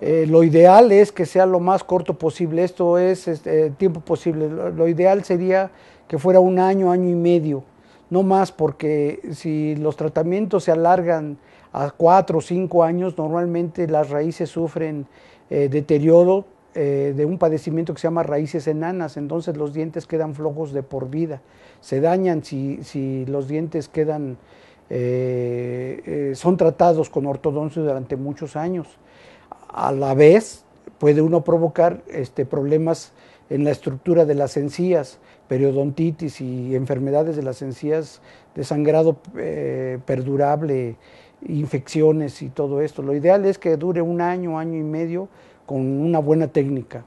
Eh, lo ideal es que sea lo más corto posible, esto es este, eh, tiempo posible. Lo, ideal sería que fuera un año, año y medio, no más, porque si los tratamientos se alargan a cuatro o cinco años, normalmente las raíces sufren eh, deterioro, eh, de un padecimiento que se llama raíces enanas, entonces los dientes quedan flojos de por vida, se dañan si, los dientes quedan, eh, eh, son tratados con ortodoncia durante muchos años. A la vez puede uno provocar este, problemas en la estructura de las encías, periodontitis y enfermedades de las encías, desangrado perdurable, infecciones y todo esto. Lo ideal es que dure un año, año y medio con una buena técnica.